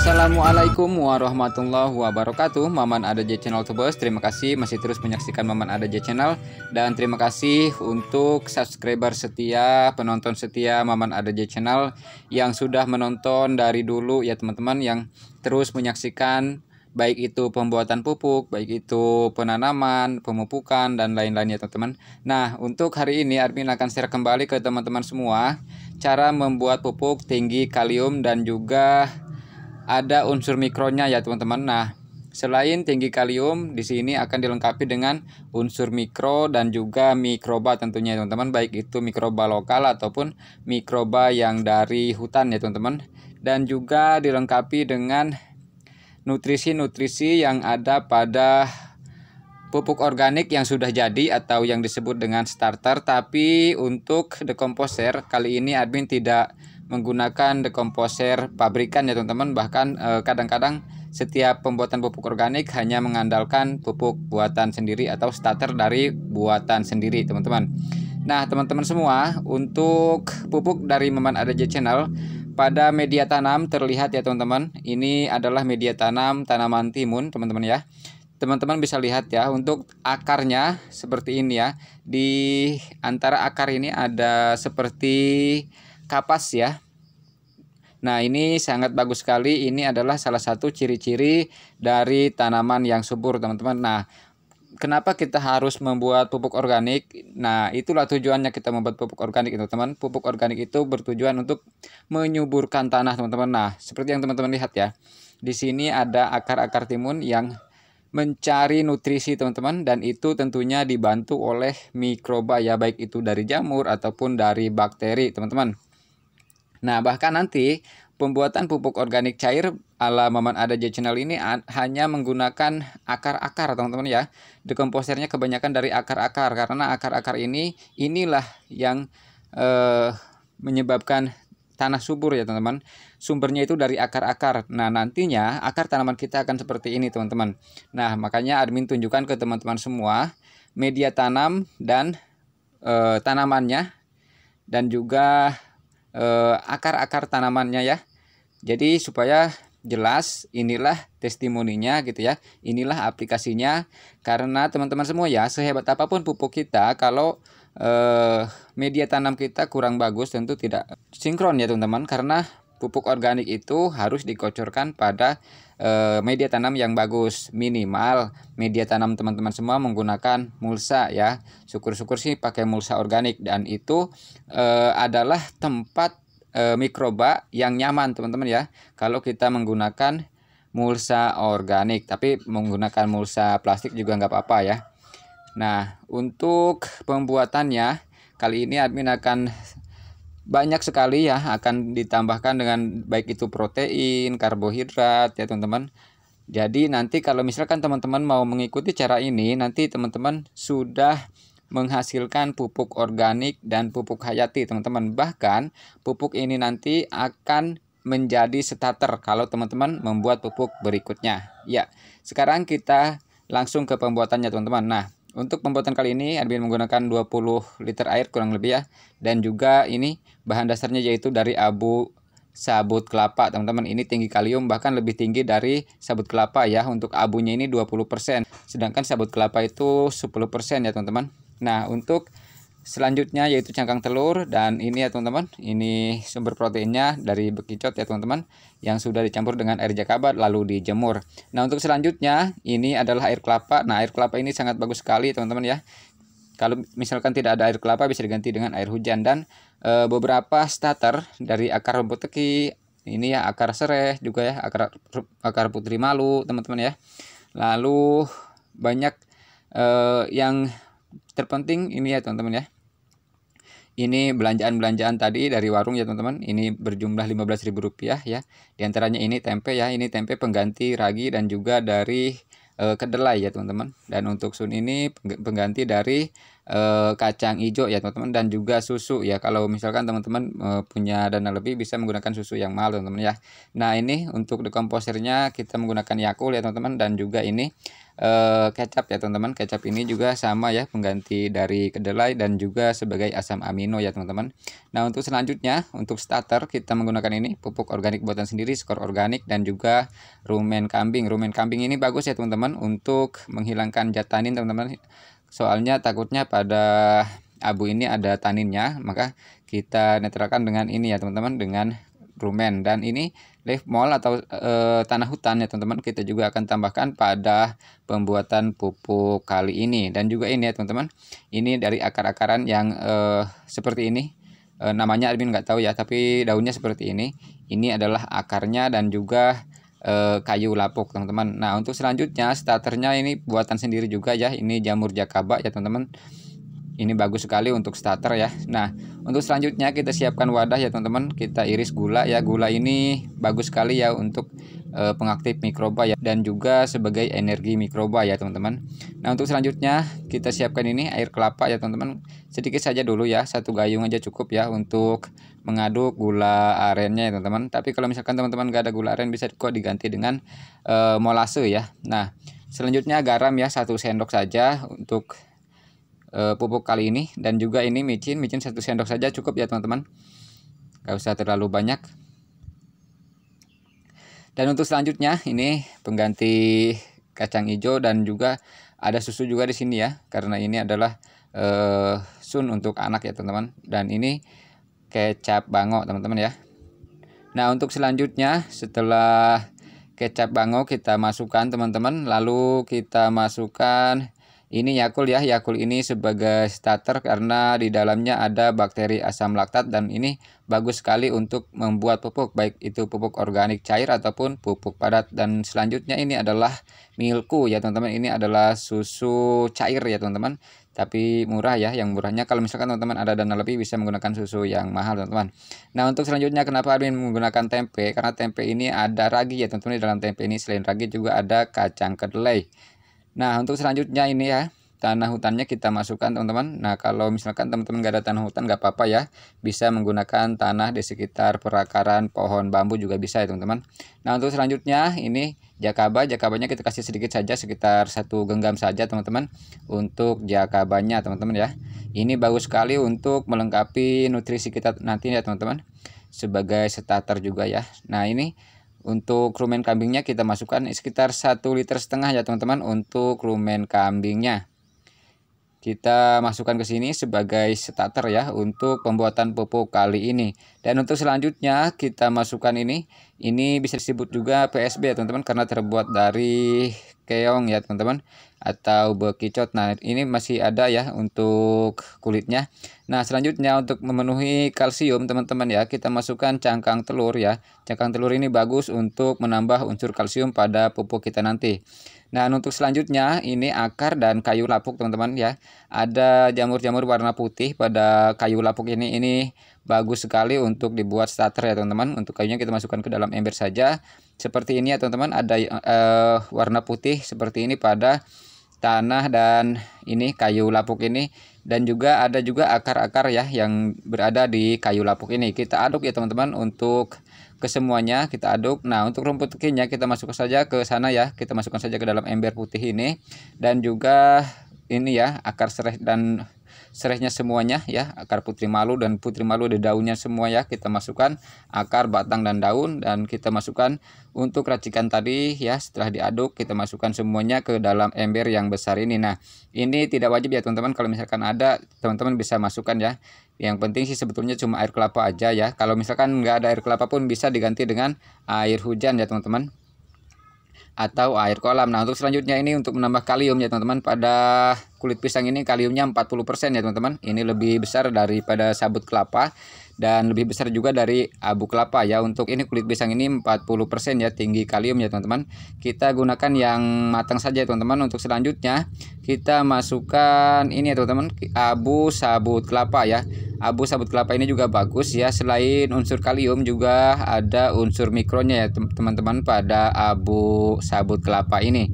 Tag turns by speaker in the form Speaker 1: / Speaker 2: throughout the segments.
Speaker 1: Assalamualaikum warahmatullahi wabarakatuh Maman Ada J Channel Tubers Terima kasih masih terus menyaksikan Maman Ada J Channel Dan terima kasih untuk subscriber setia Penonton setia Maman Ada J Channel Yang sudah menonton dari dulu ya teman-teman Yang terus menyaksikan baik itu pembuatan pupuk, baik itu penanaman, pemupukan dan lain lain ya teman-teman. Nah, untuk hari ini Armin akan share kembali ke teman-teman semua cara membuat pupuk tinggi kalium dan juga ada unsur mikronya ya teman-teman. Nah, selain tinggi kalium di sini akan dilengkapi dengan unsur mikro dan juga mikroba tentunya teman-teman, baik itu mikroba lokal ataupun mikroba yang dari hutan ya teman-teman. Dan juga dilengkapi dengan nutrisi-nutrisi yang ada pada pupuk organik yang sudah jadi atau yang disebut dengan starter tapi untuk dekomposer kali ini admin tidak menggunakan dekomposer pabrikan ya teman-teman bahkan eh, kadang-kadang eh, setiap pembuatan pupuk organik hanya mengandalkan pupuk buatan sendiri atau starter dari buatan sendiri teman-teman nah teman-teman semua untuk pupuk dari Meman Adaja Channel pada media tanam terlihat ya teman-teman ini adalah media tanam tanaman timun teman-teman ya teman-teman bisa lihat ya untuk akarnya seperti ini ya di antara akar ini ada seperti kapas ya. Nah, ini sangat bagus sekali. Ini adalah salah satu ciri-ciri dari tanaman yang subur, teman-teman. Nah, kenapa kita harus membuat pupuk organik? Nah, itulah tujuannya kita membuat pupuk organik itu, teman. Pupuk organik itu bertujuan untuk menyuburkan tanah, teman-teman. Nah, seperti yang teman-teman lihat ya. Di sini ada akar-akar timun yang mencari nutrisi teman-teman dan itu tentunya dibantu oleh mikroba ya baik itu dari jamur ataupun dari bakteri teman-teman. Nah, bahkan nanti pembuatan pupuk organik cair ala Maman Ada J Channel ini hanya menggunakan akar-akar, teman-teman ya. Dekomposernya kebanyakan dari akar-akar karena akar-akar ini inilah yang eh, menyebabkan tanah subur ya, teman-teman. Sumbernya itu dari akar-akar. Nah, nantinya akar tanaman kita akan seperti ini, teman-teman. Nah, makanya admin tunjukkan ke teman-teman semua media tanam dan eh, tanamannya dan juga Eh, akar-akar eh, tanamannya ya. Jadi supaya jelas inilah testimoninya gitu ya. Inilah aplikasinya karena teman-teman semua ya sehebat apapun pupuk kita kalau eh, media tanam kita kurang bagus tentu tidak sinkron ya teman-teman karena pupuk organik itu harus dikocorkan pada Eh, media tanam yang bagus minimal media tanam teman-teman semua menggunakan mulsa ya syukur-syukur sih pakai mulsa organik dan itu eh, adalah tempat eh, mikroba yang nyaman teman-teman ya kalau kita menggunakan mulsa organik tapi menggunakan mulsa plastik juga nggak apa-apa ya Nah untuk pembuatannya kali ini admin akan banyak sekali ya akan ditambahkan dengan baik itu protein, karbohidrat ya teman-teman. Jadi nanti kalau misalkan teman-teman mau mengikuti cara ini, nanti teman-teman sudah menghasilkan pupuk organik dan pupuk hayati teman-teman. Bahkan pupuk ini nanti akan menjadi starter kalau teman-teman membuat pupuk berikutnya. Ya, sekarang kita langsung ke pembuatannya teman-teman. Nah, untuk pembuatan kali ini Admin menggunakan 20 liter air kurang lebih ya dan juga ini bahan dasarnya yaitu dari abu sabut kelapa teman-teman ini tinggi kalium bahkan lebih tinggi dari sabut kelapa ya untuk abunya ini 20% sedangkan sabut kelapa itu 10% ya teman-teman nah untuk Selanjutnya yaitu cangkang telur dan ini ya teman-teman, ini sumber proteinnya dari bekicot ya teman-teman yang sudah dicampur dengan air jakabat lalu dijemur. Nah, untuk selanjutnya ini adalah air kelapa. Nah, air kelapa ini sangat bagus sekali teman-teman ya. Kalau misalkan tidak ada air kelapa bisa diganti dengan air hujan dan e, beberapa starter dari akar rumput teki, ini ya akar sereh juga ya, akar akar putri malu teman-teman ya. Lalu banyak e, yang terpenting ini ya teman-teman ya ini belanjaan-belanjaan tadi dari warung ya teman-teman. Ini berjumlah Rp15.000 ya. Di antaranya ini tempe ya. Ini tempe pengganti ragi dan juga dari e, kedelai ya teman-teman. Dan untuk sun ini pengganti dari eh, kacang hijau ya teman-teman dan juga susu ya kalau misalkan teman-teman eh, punya dana lebih bisa menggunakan susu yang mahal teman-teman ya nah ini untuk dekomposernya kita menggunakan Yakult ya teman-teman dan juga ini eh, kecap ya teman-teman kecap ini juga sama ya pengganti dari kedelai dan juga sebagai asam amino ya teman-teman nah untuk selanjutnya untuk starter kita menggunakan ini pupuk organik buatan sendiri skor organik dan juga rumen kambing rumen kambing ini bagus ya teman-teman untuk menghilangkan jatanin teman-teman soalnya takutnya pada abu ini ada taninnya maka kita netralkan dengan ini ya teman-teman dengan rumen dan ini leaf mall atau e, tanah hutan ya teman-teman kita juga akan tambahkan pada pembuatan pupuk kali ini dan juga ini ya teman-teman ini dari akar-akaran yang e, seperti ini e, namanya admin nggak tahu ya tapi daunnya seperti ini ini adalah akarnya dan juga Eh, kayu lapuk teman-teman nah untuk selanjutnya starternya ini buatan sendiri juga ya ini jamur jakaba ya teman-teman ini bagus sekali untuk starter ya Nah untuk selanjutnya kita siapkan wadah ya teman-teman kita iris gula ya gula ini bagus sekali ya untuk e, pengaktif mikroba ya dan juga sebagai energi mikroba ya teman-teman Nah untuk selanjutnya kita siapkan ini air kelapa ya teman-teman sedikit saja dulu ya satu gayung aja cukup ya untuk mengaduk gula arennya ya teman-teman tapi kalau misalkan teman-teman gak ada gula aren bisa kok diganti dengan e, eh, molase ya nah selanjutnya garam ya satu sendok saja untuk e, pupuk kali ini dan juga ini micin micin satu sendok saja cukup ya teman-teman gak usah terlalu banyak dan untuk selanjutnya ini pengganti kacang hijau dan juga ada susu juga di sini ya karena ini adalah e, sun untuk anak ya teman-teman dan ini kecap bango teman-teman ya nah untuk selanjutnya setelah kecap bango kita masukkan teman-teman lalu kita masukkan ini Yakul ya, Yakul ini sebagai starter karena di dalamnya ada bakteri asam laktat dan ini bagus sekali untuk membuat pupuk baik itu pupuk organik cair ataupun pupuk padat dan selanjutnya ini adalah milku ya teman-teman ini adalah susu cair ya teman-teman tapi murah ya yang murahnya kalau misalkan teman-teman ada dana lebih bisa menggunakan susu yang mahal teman-teman nah untuk selanjutnya kenapa admin menggunakan tempe karena tempe ini ada ragi ya teman-teman di dalam tempe ini selain ragi juga ada kacang kedelai Nah, untuk selanjutnya ini ya, tanah hutannya kita masukkan teman-teman. Nah kalau misalkan teman-teman nggak ada tanah hutan nggak apa-apa ya bisa menggunakan tanah di sekitar perakaran pohon bambu juga bisa ya teman-teman. Nah untuk selanjutnya ini jakaba jakabanya kita kasih sedikit saja sekitar satu genggam saja teman-teman untuk jakabanya teman-teman ya. Ini bagus sekali untuk melengkapi nutrisi kita nanti ya teman-teman sebagai starter juga ya. Nah ini untuk rumen kambingnya kita masukkan sekitar 1 liter setengah ya teman-teman untuk rumen kambingnya. Kita masukkan ke sini sebagai starter ya untuk pembuatan pupuk kali ini. Dan untuk selanjutnya kita masukkan ini. Ini bisa disebut juga PSB ya teman-teman karena terbuat dari keong ya teman-teman atau bekicot nah ini masih ada ya untuk kulitnya nah selanjutnya untuk memenuhi kalsium teman-teman ya kita masukkan cangkang telur ya cangkang telur ini bagus untuk menambah unsur kalsium pada pupuk kita nanti Nah untuk selanjutnya ini akar dan kayu lapuk teman-teman ya Ada jamur-jamur warna putih pada kayu lapuk ini Ini bagus sekali untuk dibuat starter ya teman-teman untuk kayunya kita masukkan ke dalam ember saja seperti ini ya teman-teman ada uh, warna putih seperti ini pada tanah dan ini kayu lapuk ini dan juga ada juga akar-akar ya yang berada di kayu lapuk ini kita aduk ya teman-teman untuk kesemuanya kita aduk nah untuk rumput kinya kita masukkan saja ke sana ya kita masukkan saja ke dalam ember putih ini dan juga ini ya akar serai dan serehnya semuanya ya akar putri malu dan putri malu ada daunnya semua ya kita masukkan akar batang dan daun dan kita masukkan untuk racikan tadi ya setelah diaduk kita masukkan semuanya ke dalam ember yang besar ini nah ini tidak wajib ya teman-teman kalau misalkan ada teman-teman bisa masukkan ya yang penting sih sebetulnya cuma air kelapa aja ya kalau misalkan nggak ada air kelapa pun bisa diganti dengan air hujan ya teman-teman atau air kolam. Nah, untuk selanjutnya ini untuk menambah kalium ya teman-teman. Pada kulit pisang ini kaliumnya 40% ya teman-teman. Ini lebih besar daripada sabut kelapa dan lebih besar juga dari abu kelapa ya. Untuk ini kulit pisang ini 40% ya tinggi kalium ya teman-teman. Kita gunakan yang matang saja teman-teman. Untuk selanjutnya kita masukkan ini ya teman-teman abu sabut kelapa ya abu sabut kelapa ini juga bagus ya selain unsur kalium juga ada unsur mikronya ya teman-teman pada abu sabut kelapa ini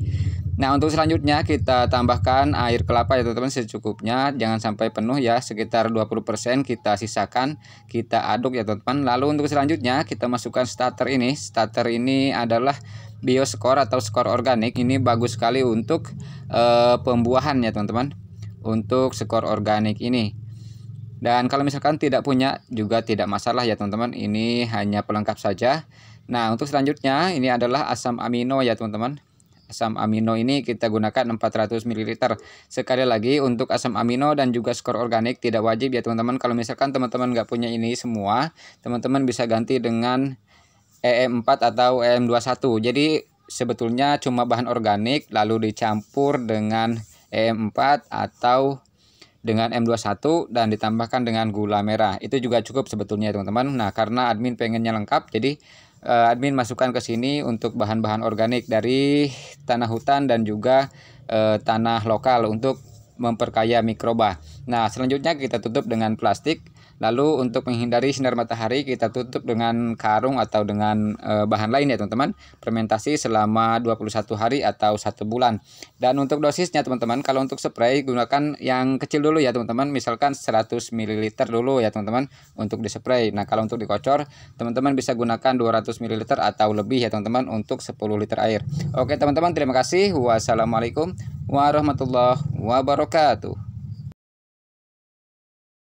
Speaker 1: Nah untuk selanjutnya kita tambahkan air kelapa ya teman-teman secukupnya jangan sampai penuh ya sekitar 20% kita sisakan kita aduk ya teman-teman lalu untuk selanjutnya kita masukkan starter ini starter ini adalah bioskor atau skor organik ini bagus sekali untuk e, pembuahan ya teman-teman untuk skor organik ini dan kalau misalkan tidak punya juga tidak masalah ya teman-teman, ini hanya pelengkap saja. Nah, untuk selanjutnya ini adalah asam amino ya teman-teman. Asam amino ini kita gunakan 400 ml. Sekali lagi untuk asam amino dan juga skor organik tidak wajib ya teman-teman. Kalau misalkan teman-teman nggak punya ini semua, teman-teman bisa ganti dengan e e EM4 atau e EM21. Jadi sebetulnya cuma bahan organik lalu dicampur dengan EM4 atau dengan M21 dan ditambahkan dengan gula merah. Itu juga cukup sebetulnya teman-teman. Nah, karena admin pengennya lengkap jadi eh, admin masukkan ke sini untuk bahan-bahan organik dari tanah hutan dan juga eh, tanah lokal untuk memperkaya mikroba. Nah, selanjutnya kita tutup dengan plastik Lalu untuk menghindari sinar matahari kita tutup dengan karung atau dengan e, bahan lain ya teman-teman. Fermentasi selama 21 hari atau 1 bulan. Dan untuk dosisnya teman-teman kalau untuk spray gunakan yang kecil dulu ya teman-teman. Misalkan 100 ml dulu ya teman-teman untuk dispray. Nah kalau untuk dikocor teman-teman bisa gunakan 200 ml atau lebih ya teman-teman untuk 10 liter air. Oke teman-teman terima kasih. Wassalamualaikum warahmatullahi wabarakatuh.